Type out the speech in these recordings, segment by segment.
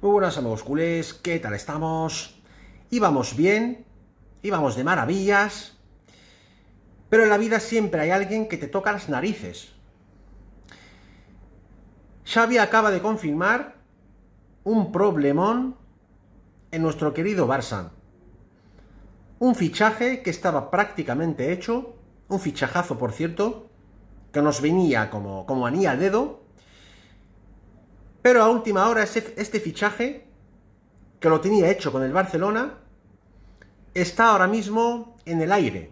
Muy buenas amigos culés, ¿qué tal estamos? Íbamos bien, íbamos de maravillas, pero en la vida siempre hay alguien que te toca las narices. Xavi acaba de confirmar un problemón en nuestro querido Barça. Un fichaje que estaba prácticamente hecho, un fichajazo por cierto, que nos venía como, como anía al dedo, pero a última hora este fichaje, que lo tenía hecho con el Barcelona, está ahora mismo en el aire.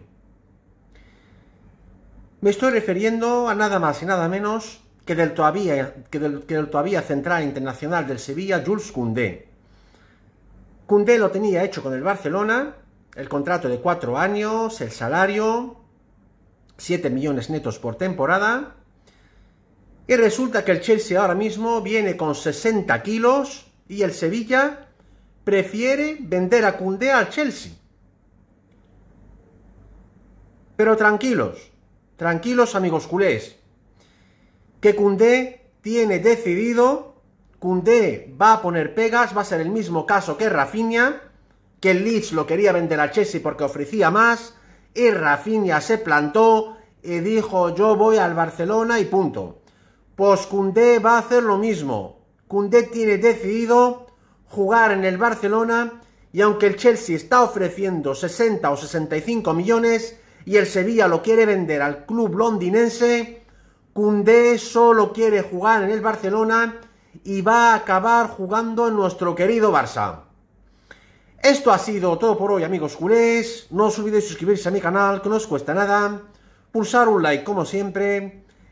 Me estoy refiriendo a nada más y nada menos que del todavía, central internacional del Sevilla, Jules Koundé. Koundé lo tenía hecho con el Barcelona, el contrato de cuatro años, el salario, 7 millones netos por temporada, y resulta que el Chelsea ahora mismo viene con 60 kilos y el Sevilla prefiere vender a Cundé al Chelsea. Pero tranquilos, tranquilos amigos culés, que Cundé tiene decidido, Cundé va a poner pegas, va a ser el mismo caso que Rafinha, que el Leeds lo quería vender al Chelsea porque ofrecía más, y Rafinha se plantó y dijo yo voy al Barcelona y punto. Pues Cundé va a hacer lo mismo. Cundé tiene decidido jugar en el Barcelona y aunque el Chelsea está ofreciendo 60 o 65 millones y el Sevilla lo quiere vender al club londinense, Cundé solo quiere jugar en el Barcelona y va a acabar jugando en nuestro querido Barça. Esto ha sido todo por hoy amigos culés, no os olvidéis suscribirse a mi canal que no os cuesta nada, pulsar un like como siempre